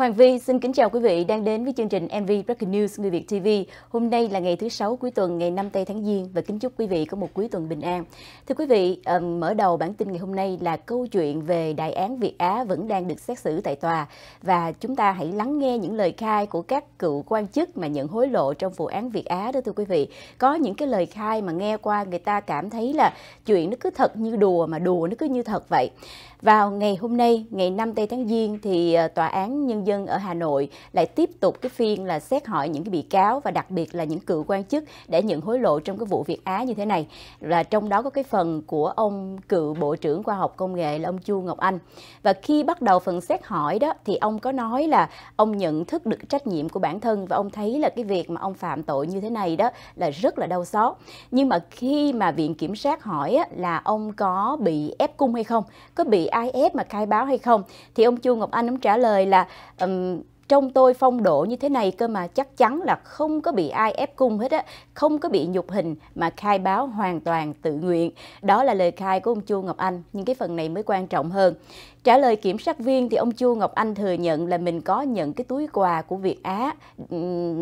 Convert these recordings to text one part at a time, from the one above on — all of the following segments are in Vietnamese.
Hoàng Vi xin kính chào quý vị đang đến với chương trình MV Breaking News Người Việt TV. Hôm nay là ngày thứ sáu cuối tuần, ngày 5 tây tháng Giêng và kính chúc quý vị có một cuối tuần bình an. Thưa quý vị, mở đầu bản tin ngày hôm nay là câu chuyện về đại án Việt Á vẫn đang được xét xử tại tòa và chúng ta hãy lắng nghe những lời khai của các cựu quan chức mà nhận hối lộ trong vụ án Việt Á đó thưa quý vị. Có những cái lời khai mà nghe qua người ta cảm thấy là chuyện nó cứ thật như đùa mà đùa nó cứ như thật vậy. Vào ngày hôm nay, ngày 5 tây tháng Giêng thì ờ, tòa án nhân dân ở Hà Nội lại tiếp tục cái phiên là xét hỏi những cái bị cáo và đặc biệt là những cựu quan chức để nhận hối lộ trong cái vụ Việt Á như thế này. Là trong đó có cái phần của ông cựu Bộ trưởng Khoa học Công nghệ là ông Chu Ngọc Anh. Và khi bắt đầu phần xét hỏi đó thì ông có nói là ông nhận thức được trách nhiệm của bản thân và ông thấy là cái việc mà ông phạm tội như thế này đó là rất là đau xót. Nhưng mà khi mà viện kiểm sát hỏi là ông có bị ép cung hay không, có bị ai ép mà khai báo hay không thì ông Chu Ngọc Anh ông trả lời là um, trong tôi phong độ như thế này cơ mà chắc chắn là không có bị ai ép cung hết á, không có bị nhục hình mà khai báo hoàn toàn tự nguyện. Đó là lời khai của ông Chu Ngọc Anh, nhưng cái phần này mới quan trọng hơn. Trả lời kiểm sát viên thì ông Chu Ngọc Anh thừa nhận là mình có nhận cái túi quà của Việt Á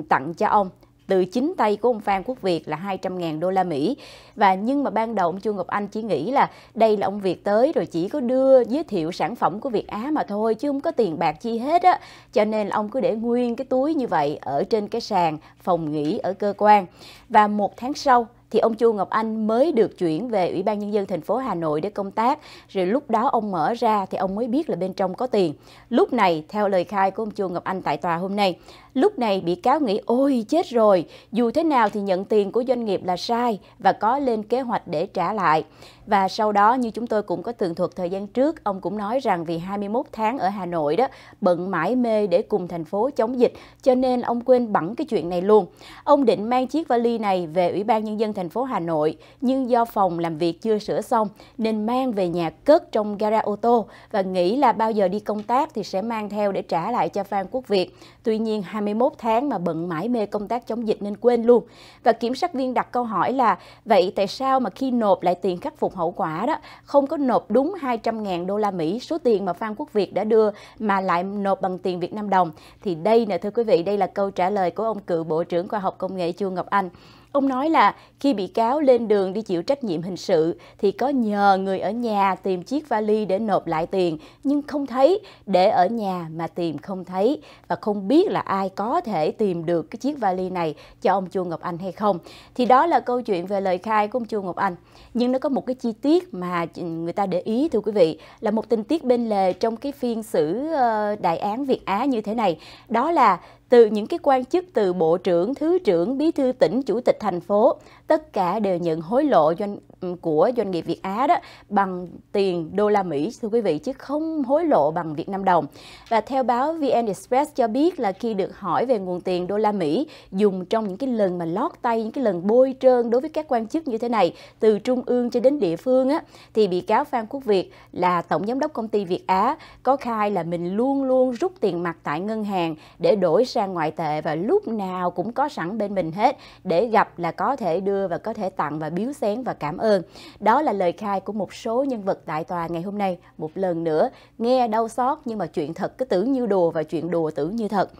tặng cho ông từ chính tay của ông Phan Quốc Việt là 200.000 đô la Mỹ. Và nhưng mà ban đầu ông Chu Ngọc Anh chỉ nghĩ là đây là ông Việt tới rồi chỉ có đưa giới thiệu sản phẩm của Việt Á mà thôi chứ không có tiền bạc chi hết á. Cho nên là ông cứ để nguyên cái túi như vậy ở trên cái sàn phòng nghỉ ở cơ quan. Và một tháng sau thì ông Chu Ngọc Anh mới được chuyển về Ủy ban Nhân dân thành phố Hà Nội để công tác. Rồi lúc đó ông mở ra thì ông mới biết là bên trong có tiền. Lúc này, theo lời khai của ông Chu Ngọc Anh tại tòa hôm nay, Lúc này bị cáo nghĩ ôi chết rồi, dù thế nào thì nhận tiền của doanh nghiệp là sai và có lên kế hoạch để trả lại. Và sau đó như chúng tôi cũng có tường thuật thời gian trước, ông cũng nói rằng vì 21 tháng ở Hà Nội đó, bận mãi mê để cùng thành phố chống dịch, cho nên ông quên bẵng cái chuyện này luôn. Ông định mang chiếc vali này về Ủy ban Nhân dân thành phố Hà Nội, nhưng do phòng làm việc chưa sửa xong nên mang về nhà cất trong gara ô tô và nghĩ là bao giờ đi công tác thì sẽ mang theo để trả lại cho Phan Quốc Việt. Tuy nhiên 21 tháng mà bận mãi mê công tác chống dịch nên quên luôn. Và kiểm sát viên đặt câu hỏi là vậy tại sao mà khi nộp lại tiền khắc phục hậu quả đó không có nộp đúng 200.000 đô la Mỹ số tiền mà Phan Quốc Việt đã đưa mà lại nộp bằng tiền Việt Nam đồng? Thì đây nè thưa quý vị, đây là câu trả lời của ông cựu Bộ trưởng Khoa học Công nghệ Chu Ngọc Anh. Ông nói là khi bị cáo lên đường đi chịu trách nhiệm hình sự thì có nhờ người ở nhà tìm chiếc vali để nộp lại tiền nhưng không thấy, để ở nhà mà tìm không thấy và không biết là ai có thể tìm được cái chiếc vali này cho ông Chu Ngọc Anh hay không. Thì đó là câu chuyện về lời khai của ông Chu Ngọc Anh. Nhưng nó có một cái chi tiết mà người ta để ý thưa quý vị là một tình tiết bên lề trong cái phiên xử ờ, đại án Việt Á như thế này. Đó là từ những cái quan chức từ bộ trưởng, thứ trưởng, bí thư tỉnh, chủ tịch thành phố tất cả đều nhận hối lộ doanh ừ, của doanh nghiệp Việt Á đó bằng tiền đô la Mỹ thưa quý vị chứ không hối lộ bằng Việt Nam đồng. Và theo báo VN Express cho biết là khi được hỏi về nguồn tiền đô la Mỹ dùng trong những cái lần mà lót tay những cái lần bôi trơn đối với các quan chức như thế này từ trung ương cho đến địa phương á thì bị cáo Phan Quốc Việt là tổng giám đốc công ty Việt Á có khai là mình luôn luôn rút tiền mặt tại ngân hàng để đổi sang ngoại tệ và lúc nào cũng có sẵn bên mình hết để gặp là có thể đưa thưa và có thể tặng và biếu xén và cảm ơn. Đó là lời khai của một số nhân vật tại tòa ngày hôm nay. Một lần nữa, nghe đau xót nhưng mà chuyện thật cứ tưởng như đùa và chuyện đùa tưởng như thật.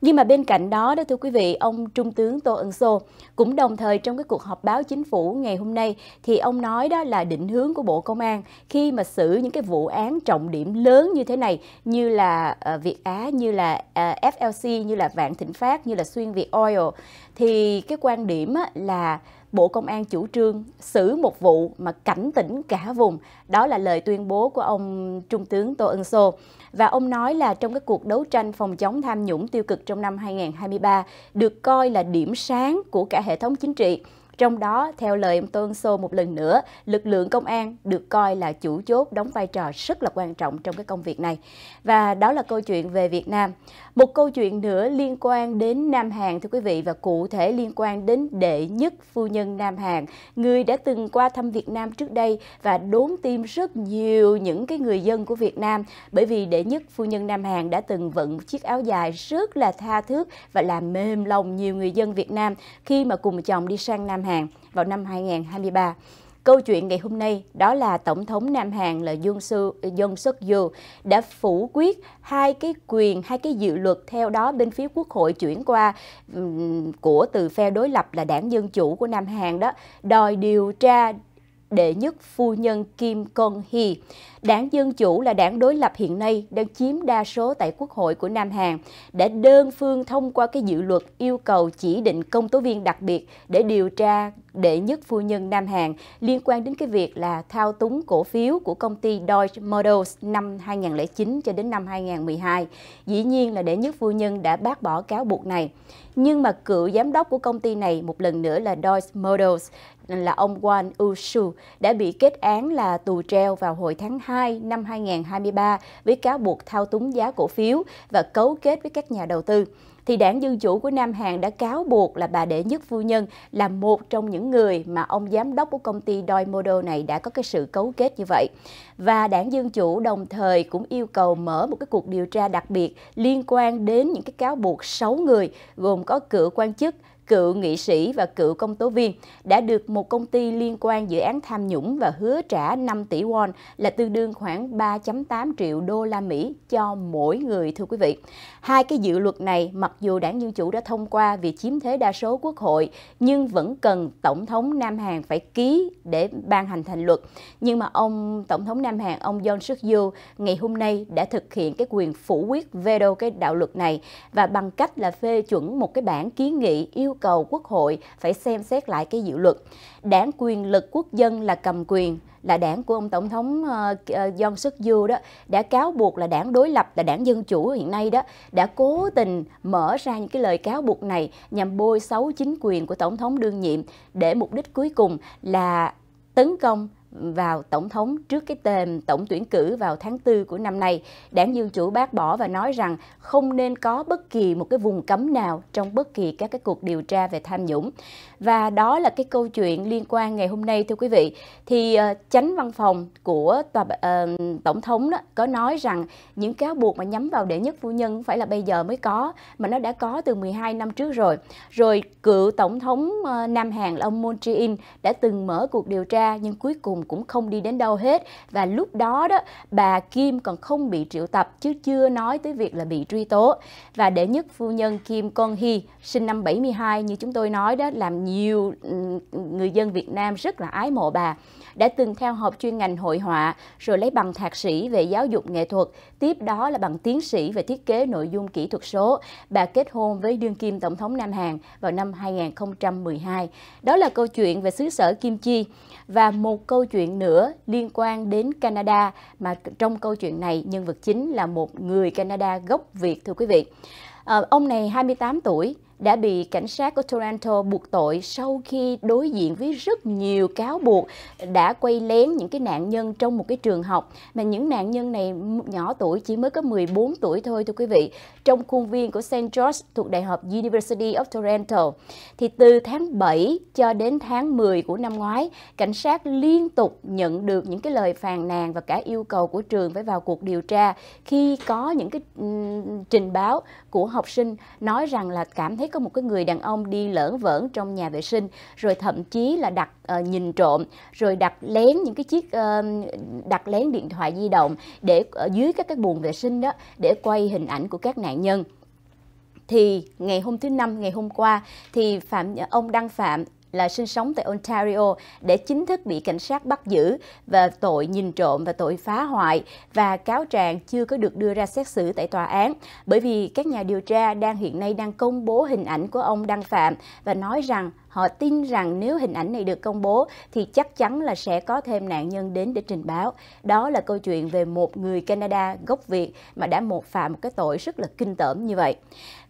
Nhưng mà bên cạnh đó đó thưa quý vị, ông Trung tướng Tô Ân Sô cũng đồng thời trong cái cuộc họp báo chính phủ ngày hôm nay thì ông nói đó là định hướng của Bộ Công an khi mà xử những cái vụ án trọng điểm lớn như thế này như là ờ, Việt Á, như là ờ, FLC, như là Vạn Thịnh Phát, như là Xuyên Việt Oil thì cái quan điểm là Bộ Công an chủ trương xử một vụ mà cảnh tỉnh cả vùng. Đó là lời tuyên bố của ông Trung tướng Tô Ân Sô. Và ông nói là trong các cuộc đấu tranh phòng chống tham nhũng tiêu cực trong năm 2023 được coi là điểm sáng của cả hệ thống chính trị trong đó, theo lời ông Tôn Sô một lần nữa, lực lượng công an được coi là chủ chốt đóng vai trò rất là quan trọng trong cái công việc này. Và đó là câu chuyện về Việt Nam. Một câu chuyện nữa liên quan đến Nam Hàn thưa quý vị và cụ thể liên quan đến đệ nhất phu nhân Nam Hàn, người đã từng qua thăm Việt Nam trước đây và đốn tim rất nhiều những cái người dân của Việt Nam bởi vì đệ nhất phu nhân Nam Hàn đã từng vận chiếc áo dài rất là tha thước và làm mềm lòng nhiều người dân Việt Nam khi mà cùng chồng đi sang Nam Nam Hàn vào năm 2023. Câu chuyện ngày hôm nay đó là Tổng thống Nam Hàn là Dương Sư Dân Suk Yu đã phủ quyết hai cái quyền, hai cái dự luật theo đó bên phía Quốc hội chuyển qua um, của từ phe đối lập là đảng Dân Chủ của Nam Hàn đó đòi điều tra đệ nhất phu nhân Kim Kon Hee. Đảng Dân Chủ là đảng đối lập hiện nay đang chiếm đa số tại Quốc hội của Nam Hàn, đã đơn phương thông qua cái dự luật yêu cầu chỉ định công tố viên đặc biệt để điều tra đệ nhất phu nhân Nam Hàn liên quan đến cái việc là thao túng cổ phiếu của công ty Deutsche Models năm 2009 cho đến năm 2012. Dĩ nhiên là đệ nhất phu nhân đã bác bỏ cáo buộc này. Nhưng mà cựu giám đốc của công ty này một lần nữa là Deutsche Models là ông Won Ushu đã bị kết án là tù treo vào hồi tháng 2 năm 2023 với cáo buộc thao túng giá cổ phiếu và cấu kết với các nhà đầu tư thì đảng Dân Chủ của Nam Hàn đã cáo buộc là bà Đệ Nhất Phu Nhân là một trong những người mà ông giám đốc của công ty Doi Modo này đã có cái sự cấu kết như vậy. Và đảng Dân Chủ đồng thời cũng yêu cầu mở một cái cuộc điều tra đặc biệt liên quan đến những cái cáo buộc 6 người gồm có cựu quan chức, cựu nghị sĩ và cựu công tố viên đã được một công ty liên quan dự án tham nhũng và hứa trả 5 tỷ won là tương đương khoảng 3.8 triệu đô la Mỹ cho mỗi người thưa quý vị. Hai cái dự luật này mặc dù đảng Dân Chủ đã thông qua vì chiếm thế đa số quốc hội nhưng vẫn cần Tổng thống Nam Hàn phải ký để ban hành thành luật. Nhưng mà ông Tổng thống Nam Hàn, ông John Suk Yeol ngày hôm nay đã thực hiện cái quyền phủ quyết veto cái đạo luật này và bằng cách là phê chuẩn một cái bản kiến nghị yêu yêu cầu Quốc hội phải xem xét lại cái dự luật. Đảng quyền lực quốc dân là cầm quyền, là đảng của ông Tổng thống John Sức Du đó, đã cáo buộc là đảng đối lập, là đảng Dân Chủ hiện nay đó, đã cố tình mở ra những cái lời cáo buộc này nhằm bôi xấu chính quyền của Tổng thống đương nhiệm để mục đích cuối cùng là tấn công vào tổng thống trước cái tên tổng tuyển cử vào tháng 4 của năm nay, đảng Dân Chủ bác bỏ và nói rằng không nên có bất kỳ một cái vùng cấm nào trong bất kỳ các cái cuộc điều tra về tham nhũng. Và đó là cái câu chuyện liên quan ngày hôm nay thưa quý vị. Thì uh, chánh văn phòng của tòa uh, tổng thống đó có nói rằng những cáo buộc mà nhắm vào đệ nhất phu nhân phải là bây giờ mới có mà nó đã có từ 12 năm trước rồi. Rồi cựu tổng thống uh, Nam Hàn là ông Moon Jae-in đã từng mở cuộc điều tra nhưng cuối cùng cũng không đi đến đâu hết và lúc đó đó bà Kim còn không bị triệu tập chứ chưa nói tới việc là bị truy tố. Và đệ nhất phu nhân Kim con Hee sinh năm 72 như chúng tôi nói đó làm nhiều nhiều ừ, người dân Việt Nam rất là ái mộ bà, đã từng theo học chuyên ngành hội họa, rồi lấy bằng thạc sĩ về giáo dục nghệ thuật, tiếp đó là bằng tiến sĩ về thiết kế nội dung kỹ thuật số. Bà kết hôn với đương kim Tổng thống Nam Hàn vào năm 2012. Đó là câu chuyện về xứ sở Kim Chi. Và một câu chuyện nữa liên quan đến Canada mà trong câu chuyện này nhân vật chính là một người Canada gốc Việt thưa quý vị. À, ông này 28 tuổi, đã bị cảnh sát của Toronto buộc tội sau khi đối diện với rất nhiều cáo buộc đã quay lén những cái nạn nhân trong một cái trường học mà những nạn nhân này nhỏ tuổi chỉ mới có 14 tuổi thôi thưa quý vị trong khuôn viên của St. George thuộc Đại học University of Toronto. Thì từ tháng 7 cho đến tháng 10 của năm ngoái, cảnh sát liên tục nhận được những cái lời phàn nàn và cả yêu cầu của trường phải vào cuộc điều tra khi có những cái trình báo của học sinh nói rằng là cảm thấy thấy có một cái người đàn ông đi lởn vởn trong nhà vệ sinh rồi thậm chí là đặt uh, nhìn trộm rồi đặt lén những cái chiếc uh, đặt lén điện thoại di động để ở dưới các cái buồng vệ sinh đó để quay hình ảnh của các nạn nhân thì ngày hôm thứ năm ngày hôm qua thì phạm ông đăng phạm là sinh sống tại Ontario để chính thức bị cảnh sát bắt giữ về tội nhìn trộm và tội phá hoại và cáo trạng chưa có được đưa ra xét xử tại tòa án bởi vì các nhà điều tra đang hiện nay đang công bố hình ảnh của ông Đăng Phạm và nói rằng họ tin rằng nếu hình ảnh này được công bố thì chắc chắn là sẽ có thêm nạn nhân đến để trình báo. Đó là câu chuyện về một người Canada gốc Việt mà đã một phạm một cái tội rất là kinh tởm như vậy.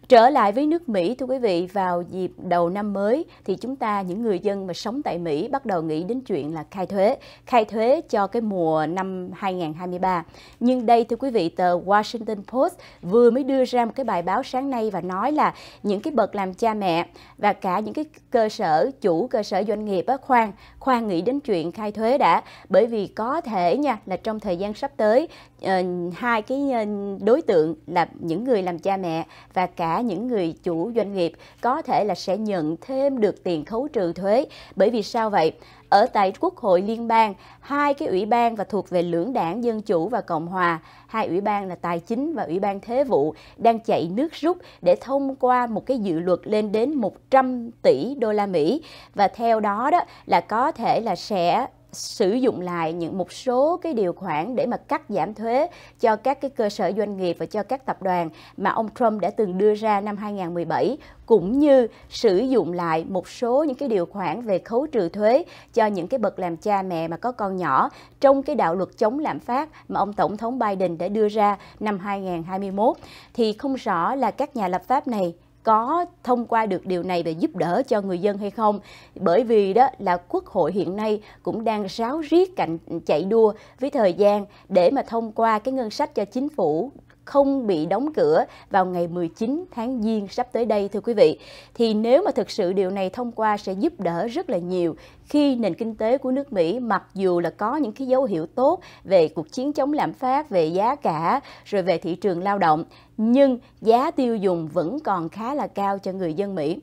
Trở lại với nước Mỹ thưa quý vị, vào dịp đầu năm mới thì chúng ta những người dân mà sống tại Mỹ bắt đầu nghĩ đến chuyện là khai thuế, khai thuế cho cái mùa năm 2023. Nhưng đây thưa quý vị, tờ Washington Post vừa mới đưa ra một cái bài báo sáng nay và nói là những cái bậc làm cha mẹ và cả những cái cơ sở chủ cơ sở doanh nghiệp á khoan, khoan nghĩ đến chuyện khai thuế đã bởi vì có thể nha là trong thời gian sắp tới uh, hai cái ờ, đối tượng là những người làm cha mẹ và cả những người chủ doanh nghiệp có thể là sẽ nhận thêm được tiền khấu trừ thuế. Bởi vì sao vậy? Ở tại Quốc hội liên bang, hai cái ủy ban và thuộc về lưỡng đảng Dân Chủ và Cộng Hòa, hai ủy ban là Tài chính và Ủy ban Thế vụ đang chạy nước rút để thông qua một cái dự luật lên đến 100 tỷ đô la Mỹ và theo đó đó là có thể là sẽ sử dụng lại những một số cái điều khoản để mà cắt giảm thuế cho các cái cơ sở doanh nghiệp và cho các tập đoàn mà ông Trump đã từng đưa ra năm 2017 cũng như sử dụng lại một số những cái điều khoản về khấu trừ thuế cho những cái bậc làm cha mẹ mà có con nhỏ trong cái đạo luật chống lạm phát mà ông tổng thống Biden đã đưa ra năm 2021 thì không rõ là các nhà lập pháp này có thông qua được điều này để giúp đỡ cho người dân hay không bởi vì đó là quốc hội hiện nay cũng đang ráo riết cạnh chạy đua với thời gian để mà thông qua cái ngân sách cho chính phủ không bị đóng cửa vào ngày 19 tháng Giêng sắp tới đây thưa quý vị. Thì nếu mà thực sự điều này thông qua sẽ giúp đỡ rất là nhiều khi nền kinh tế của nước Mỹ mặc dù là có những cái dấu hiệu tốt về cuộc chiến chống lạm phát, về giá cả, rồi về thị trường lao động, nhưng giá tiêu dùng vẫn còn khá là cao cho người dân Mỹ.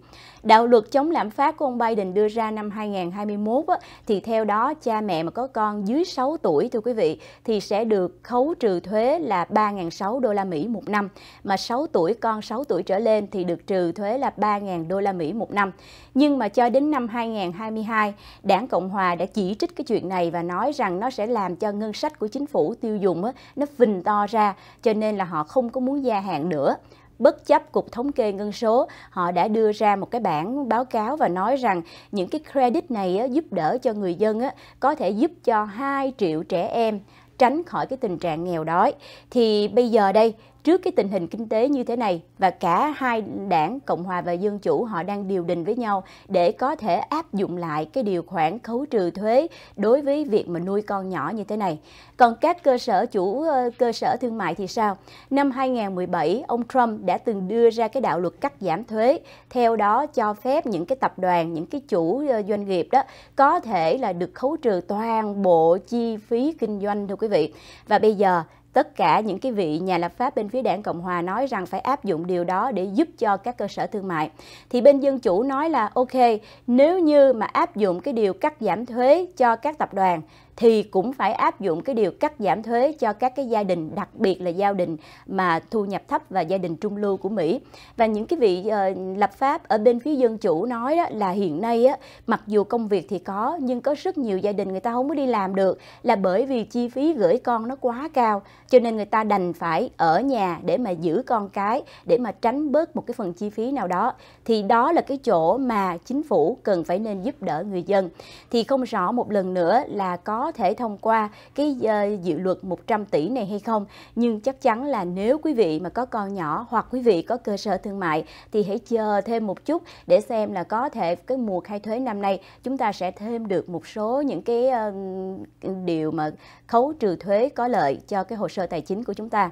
Đạo luật chống lạm phát của ông Biden đưa ra năm 2021 thì theo đó cha mẹ mà có con dưới 6 tuổi thưa quý vị thì sẽ được khấu trừ thuế là 3.600 đô la Mỹ một năm mà 6 tuổi con 6 tuổi trở lên thì được trừ thuế là 3.000 đô la Mỹ một năm. Nhưng mà cho đến năm 2022 Đảng Cộng Hòa đã chỉ trích cái chuyện này và nói rằng nó sẽ làm cho ngân sách của chính phủ tiêu dùng á, nó phình to ra, cho nên là họ không có muốn gia hạn nữa bất chấp cục thống kê ngân số họ đã đưa ra một cái bản báo cáo và nói rằng những cái credit này á, giúp đỡ cho người dân á, có thể giúp cho 2 triệu trẻ em tránh khỏi cái tình trạng nghèo đói thì bây giờ đây trước cái tình hình kinh tế như thế này và cả hai đảng Cộng hòa và Dân chủ họ đang điều đình với nhau để có thể áp dụng lại cái điều khoản khấu trừ thuế đối với việc mà nuôi con nhỏ như thế này. Còn các cơ sở chủ ờ, cơ sở thương mại thì sao? Năm 2017, ông Trump đã từng đưa ra cái đạo luật cắt giảm thuế, theo đó cho phép những cái tập đoàn, những cái chủ ờ, doanh nghiệp đó có thể là được khấu trừ toàn bộ chi phí kinh doanh thưa quý vị. Và bây giờ tất cả những cái vị nhà lập pháp bên phía đảng Cộng Hòa nói rằng phải áp dụng điều đó để giúp cho các cơ sở thương mại. Thì bên Dân Chủ nói là ok, nếu như mà áp dụng cái điều cắt giảm thuế cho các tập đoàn thì cũng phải áp dụng cái điều cắt giảm thuế cho các cái gia đình đặc biệt là gia đình mà thu nhập thấp và gia đình trung lưu của Mỹ và những cái vị uh, lập pháp ở bên phía dân chủ nói đó là hiện nay á, mặc dù công việc thì có nhưng có rất nhiều gia đình người ta không có đi làm được là bởi vì chi phí gửi con nó quá cao cho nên người ta đành phải ở nhà để mà giữ con cái để mà tránh bớt một cái phần chi phí nào đó thì đó là cái chỗ mà chính phủ cần phải nên giúp đỡ người dân thì không rõ một lần nữa là có có thể thông qua cái uh, dự luật 100 tỷ này hay không. Nhưng chắc chắn là nếu quý vị mà có con nhỏ hoặc quý vị có cơ sở thương mại thì hãy chờ thêm một chút để xem là có thể cái mùa khai thuế năm nay chúng ta sẽ thêm được một số những cái uh, điều mà khấu trừ thuế có lợi cho cái hồ sơ tài chính của chúng ta.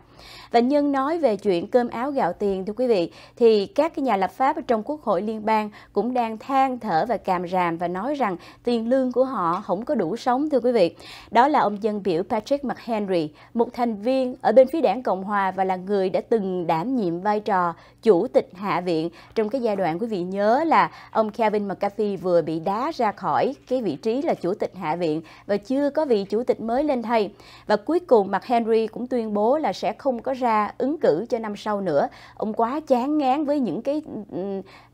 Và nhân nói về chuyện cơm áo gạo tiền thưa quý vị thì các cái nhà lập pháp ở trong Quốc hội liên bang cũng đang than thở và càm ràm và nói rằng tiền lương của họ không có đủ sống thưa quý vị Việt. Đó là ông dân biểu Patrick McHenry, một thành viên ở bên phía đảng Cộng Hòa và là người đã từng đảm nhiệm vai trò chủ tịch Hạ viện trong cái giai đoạn quý vị nhớ là ông Kevin McCarthy vừa bị đá ra khỏi cái vị trí là chủ tịch Hạ viện và chưa có vị chủ tịch mới lên thay. Và cuối cùng McHenry cũng tuyên bố là sẽ không có ra ứng cử cho năm sau nữa. Ông quá chán ngán với những cái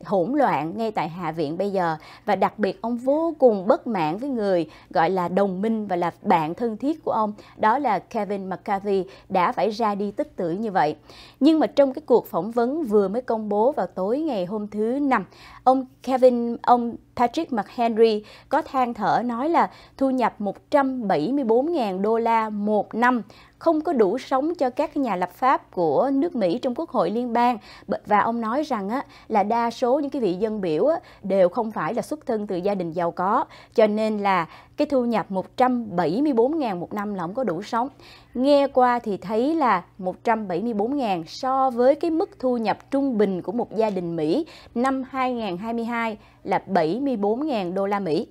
hỗn loạn ngay tại Hạ viện bây giờ và đặc biệt ông vô cùng bất mãn với người gọi là đồng minh anh và là bạn thân thiết của ông, đó là Kevin McCarthy đã phải ra đi tức tử như vậy. Nhưng mà trong cái cuộc phỏng vấn vừa mới công bố vào tối ngày hôm thứ Năm, ông Kevin, ông Patrick McHenry có than thở nói là thu nhập 174.000 đô la một năm không có đủ sống cho các nhà lập pháp của nước Mỹ trong Quốc hội liên bang và ông nói rằng á, là đa số những cái vị dân biểu á, đều không phải là xuất thân từ gia đình giàu có cho nên là cái thu nhập 174 ngàn một năm là không có đủ sống. Nghe qua thì thấy là 174 ngàn so với cái mức thu nhập trung bình của một gia đình Mỹ năm 2022 là 74 ngàn đô la Mỹ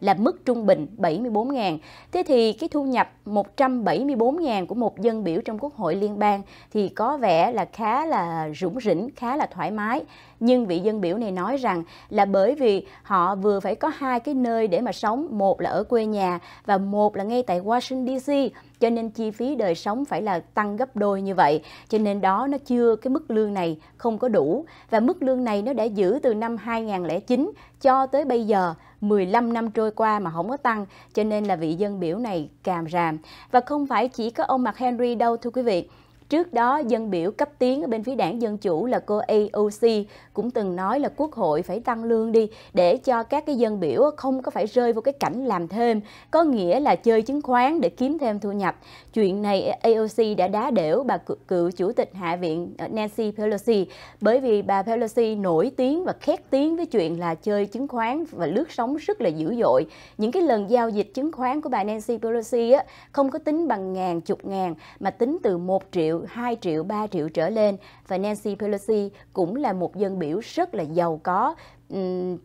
là mức trung bình 74.000. Thế thì cái thu nhập 174.000 của một dân biểu trong Quốc hội liên bang thì có vẻ là khá là rủng rỉnh, khá là thoải mái. Nhưng vị dân biểu này nói rằng là bởi vì họ vừa phải có hai cái nơi để mà sống, một là ở quê nhà và một là ngay tại Washington DC, cho nên chi phí đời sống phải là tăng gấp đôi như vậy. Cho nên đó nó chưa cái mức lương này không có đủ và mức lương này nó đã giữ từ năm 2009 cho tới bây giờ 15 năm trôi qua mà không có tăng, cho nên là vị dân biểu này càm ràm. Và không phải chỉ có ông Mark Henry đâu thưa quý vị, Trước đó, dân biểu cấp tiến ở bên phía đảng Dân Chủ là cô AOC cũng từng nói là quốc hội phải tăng lương đi để cho các cái dân biểu không có phải rơi vào cái cảnh làm thêm, có nghĩa là chơi chứng khoán để kiếm thêm thu nhập. Chuyện này AOC đã đá đểu bà cựu, chủ tịch Hạ viện ờ, Nancy Pelosi bởi vì bà Pelosi nổi tiếng và khét tiếng với chuyện là chơi chứng khoán và lướt sóng rất là dữ dội. Những cái lần giao dịch chứng khoán của bà Nancy Pelosi á, không có tính bằng ngàn, chục ngàn mà tính từ 1 triệu triệu, 2 triệu, 3 triệu trở lên và Nancy Pelosi cũng là một dân biểu rất là giàu có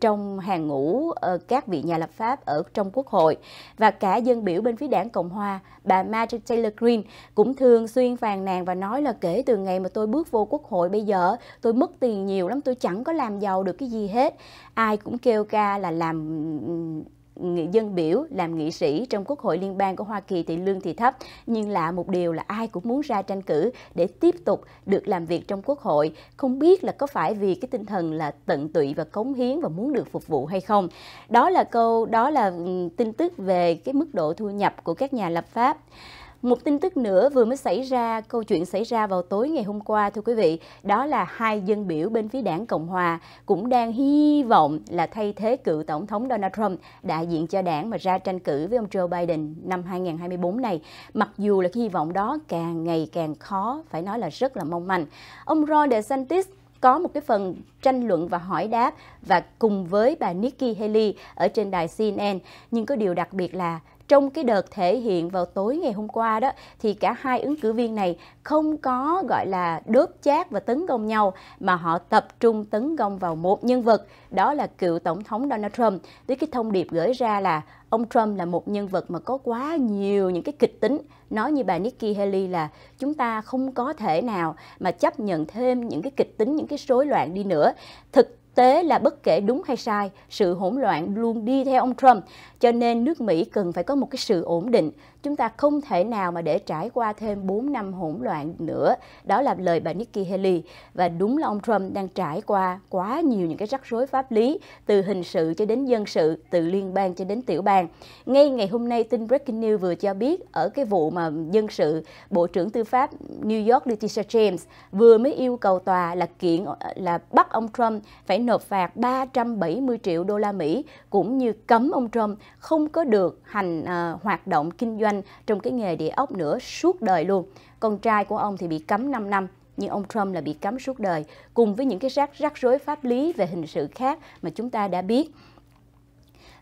trong hàng ngũ ờ, các vị nhà lập pháp ở trong quốc hội và cả dân biểu bên phía đảng Cộng Hòa bà Marjorie Taylor Greene cũng thường xuyên phàn nàn và nói là kể từ ngày mà tôi bước vô quốc hội bây giờ tôi mất tiền nhiều lắm tôi chẳng có làm giàu được cái gì hết ai cũng kêu ca là làm dân biểu làm nghị sĩ trong Quốc hội liên bang của Hoa Kỳ thì lương thì thấp nhưng lạ một điều là ai cũng muốn ra tranh cử để tiếp tục được làm việc trong Quốc hội không biết là có phải vì cái tinh thần là tận tụy và cống hiến và muốn được phục vụ hay không đó là câu đó là ừ, tin tức về cái mức độ thu nhập của các nhà lập pháp một tin tức nữa vừa mới xảy ra, câu chuyện xảy ra vào tối ngày hôm qua thưa quý vị, đó là hai dân biểu bên phía đảng Cộng Hòa cũng đang hy vọng là thay thế cựu Tổng thống Donald Trump đại diện cho đảng mà ra tranh cử với ông Joe Biden năm 2024 này. Mặc dù là hy vọng đó càng ngày càng khó, phải nói là rất là mong manh. Ông Ron DeSantis có một cái phần tranh luận và hỏi đáp và cùng với bà Nikki Haley ở trên đài CNN. Nhưng có điều đặc biệt là trong cái đợt thể hiện vào tối ngày hôm qua đó thì cả hai ứng cử viên này không có gọi là đốt chát và tấn công nhau mà họ tập trung tấn công vào một nhân vật đó là cựu tổng thống Donald Trump với cái thông điệp gửi ra là ông Trump là một nhân vật mà có quá nhiều những cái kịch tính nói như bà Nikki Haley là chúng ta không có thể nào mà chấp nhận thêm những cái kịch tính những cái rối loạn đi nữa thực tế là bất kể đúng hay sai, sự hỗn loạn luôn đi theo ông Trump. Cho nên nước Mỹ cần phải có một cái sự ổn định, chúng ta không thể nào mà để trải qua thêm 4 năm hỗn loạn nữa. Đó là lời bà Nikki Haley và đúng là ông Trump đang trải qua quá nhiều những cái rắc rối pháp lý từ hình sự cho đến dân sự, từ liên bang cho đến tiểu bang. Ngay ngày hôm nay tin Breaking News vừa cho biết ở cái vụ mà dân sự Bộ trưởng Tư pháp New York Letitia James vừa mới yêu cầu tòa là kiện là bắt ông Trump phải nộp phạt 370 triệu đô la Mỹ cũng như cấm ông Trump không có được hành uh, hoạt động kinh doanh canh trong cái nghề địa ốc nữa suốt đời luôn. Con trai của ông thì bị cấm 5 năm, nhưng ông Trump là bị cấm suốt đời, cùng với những cái rắc, rắc rối pháp lý về hình sự khác mà chúng ta đã biết.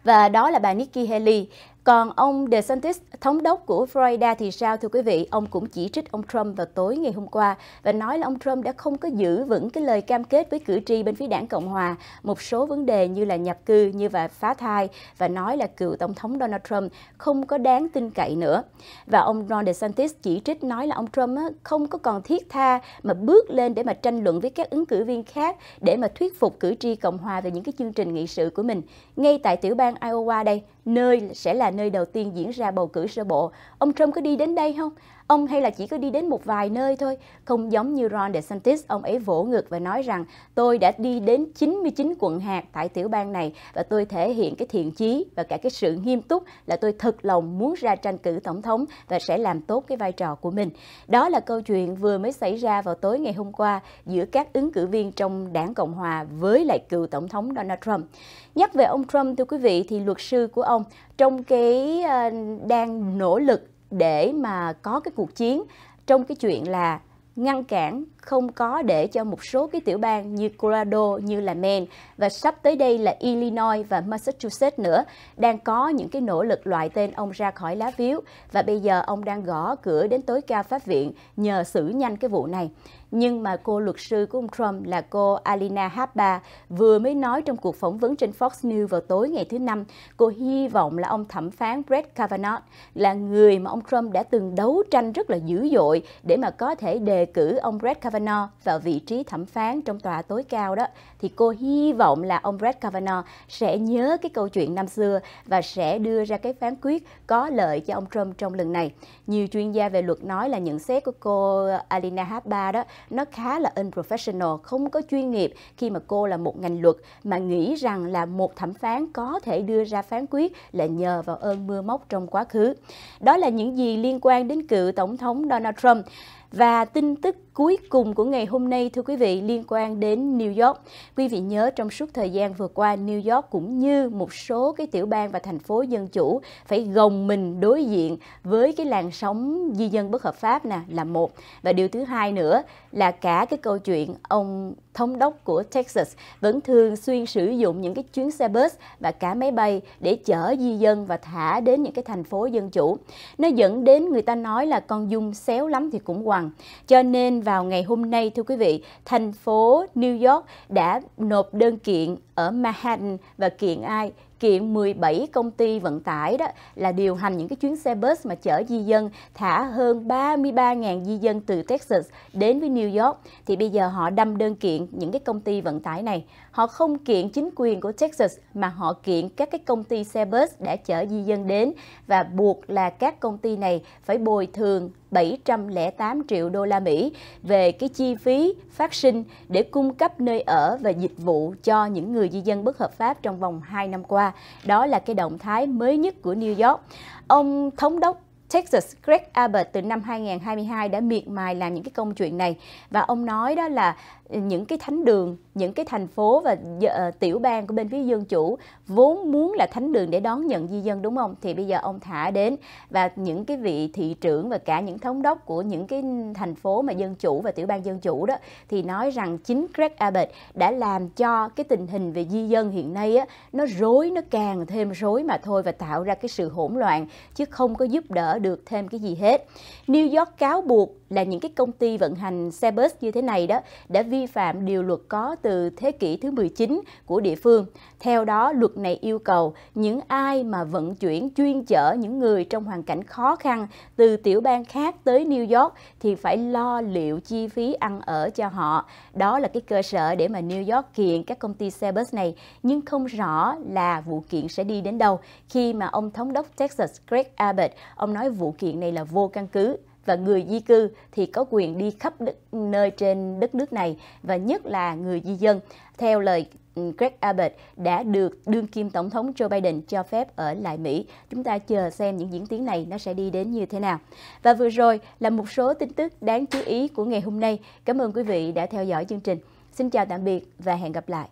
Và đó là bà Nikki Haley. Còn ông DeSantis, thống đốc của Florida thì sao thưa quý vị? Ông cũng chỉ trích ông Trump vào tối ngày hôm qua và nói là ông Trump đã không có giữ vững cái lời cam kết với cử tri bên phía đảng Cộng Hòa một số vấn đề như là nhập cư, như và phá thai và nói là cựu Tổng thống Donald Trump không có đáng tin cậy nữa. Và ông Ron DeSantis chỉ trích nói là ông Trump không có còn thiết tha mà bước lên để mà tranh luận với các ứng cử viên khác để mà thuyết phục cử tri Cộng Hòa về những cái chương trình nghị sự của mình. Ngay tại tiểu bang Iowa đây, nơi sẽ là nơi đầu tiên diễn ra bầu cử sơ bộ. Ông Trump có đi đến đây không? Ông hay là chỉ có đi đến một vài nơi thôi? Không giống như Ron DeSantis, ông ấy vỗ ngược và nói rằng tôi đã đi đến 99 quận hạt tại tiểu bang này và tôi thể hiện cái thiện chí và cả cái sự nghiêm túc là tôi thật lòng muốn ra tranh cử tổng thống và sẽ làm tốt cái vai trò của mình. Đó là câu chuyện vừa mới xảy ra vào tối ngày hôm qua giữa các ứng cử viên trong đảng Cộng Hòa với lại cựu tổng thống Donald Trump. Nhắc về ông Trump thưa quý vị thì luật sư của ông trong cái ờ, đang nỗ lực để mà có cái cuộc chiến trong cái chuyện là ngăn cản không có để cho một số cái tiểu bang như Colorado, như là Maine và sắp tới đây là Illinois và Massachusetts nữa đang có những cái nỗ lực loại tên ông ra khỏi lá phiếu và bây giờ ông đang gõ cửa đến tối cao pháp viện nhờ xử nhanh cái vụ này. Nhưng mà cô luật sư của ông Trump là cô Alina Habba vừa mới nói trong cuộc phỏng vấn trên Fox News vào tối ngày thứ Năm, cô hy vọng là ông thẩm phán Brett Kavanaugh là người mà ông Trump đã từng đấu tranh rất là dữ dội để mà có thể đề cử ông Brett Kavanaugh Kavanaugh vào vị trí thẩm phán trong tòa tối cao đó, thì cô hy vọng là ông Brett Kavanaugh sẽ nhớ cái câu chuyện năm xưa và sẽ đưa ra cái phán quyết có lợi cho ông Trump trong lần này. Nhiều chuyên gia về luật nói là nhận xét của cô Alina Habba đó, nó khá là unprofessional, không có chuyên nghiệp khi mà cô là một ngành luật mà nghĩ rằng là một thẩm phán có thể đưa ra phán quyết là nhờ vào ơn mưa móc trong quá khứ. Đó là những gì liên quan đến cựu Tổng thống Donald Trump. Và tin tức cuối cùng của ngày hôm nay thưa quý vị liên quan đến New York. Quý vị nhớ trong suốt thời gian vừa qua New York cũng như một số cái tiểu bang và thành phố dân chủ phải gồng mình đối diện với cái làn sóng di dân bất hợp pháp nè là một. Và điều thứ hai nữa là cả cái câu chuyện ông thống đốc của Texas vẫn thường xuyên sử dụng những cái chuyến xe bus và cả máy bay để chở di dân và thả đến những cái thành phố dân chủ. Nó dẫn đến người ta nói là con dung xéo lắm thì cũng hoàng. Cho nên vào ngày hôm nay thưa quý vị, thành phố New York đã nộp đơn kiện ở Manhattan và kiện ai? kiện 17 công ty vận tải đó là điều hành những cái chuyến xe bus mà chở di dân thả hơn 33.000 di dân từ Texas đến với New York thì bây giờ họ đâm đơn kiện những cái công ty vận tải này. Họ không kiện chính quyền của Texas mà họ kiện các cái công ty xe bus đã chở di dân đến và buộc là các công ty này phải bồi thường 708 triệu đô la Mỹ về cái chi phí phát sinh để cung cấp nơi ở và dịch vụ cho những người di dân bất hợp pháp trong vòng 2 năm qua. Đó là cái động thái mới nhất của New York. Ông thống đốc Texas Greg Abbott từ năm 2022 đã miệt mài làm những cái công chuyện này và ông nói đó là những cái thánh đường những cái thành phố và ờ, tiểu bang của bên phía dân chủ vốn muốn là thánh đường để đón nhận di dân đúng không thì bây giờ ông thả đến và những cái vị thị trưởng và cả những thống đốc của những cái thành phố mà dân chủ và tiểu bang dân chủ đó thì nói rằng chính Greg Abbott đã làm cho cái tình hình về di dân hiện nay á nó rối nó càng thêm rối mà thôi và tạo ra cái sự hỗn loạn chứ không có giúp đỡ được thêm cái gì hết. New York cáo buộc là những cái công ty vận hành xe bus như thế này đó đã vi phạm điều luật có từ từ thế kỷ thứ 19 của địa phương. Theo đó, luật này yêu cầu những ai mà vận chuyển chuyên chở những người trong hoàn cảnh khó khăn từ tiểu bang khác tới New York thì phải lo liệu chi phí ăn ở cho họ. Đó là cái cơ sở để mà New York kiện các công ty xe bus này, nhưng không rõ là vụ kiện sẽ đi đến đâu khi mà ông thống đốc Texas Greg Abbott, ông nói vụ kiện này là vô căn cứ và người di cư thì có quyền đi khắp đất, nơi trên đất nước này và nhất là người di dân. Theo lời ừ, Greg Abbott đã được đương kim tổng thống Joe Biden cho phép ở lại Mỹ. Chúng ta chờ xem những diễn tiến này nó sẽ đi đến như thế nào. Và vừa rồi là một số tin tức đáng chú ý của ngày hôm nay. Cảm ơn quý vị đã theo dõi chương trình. Xin chào tạm biệt và hẹn gặp lại.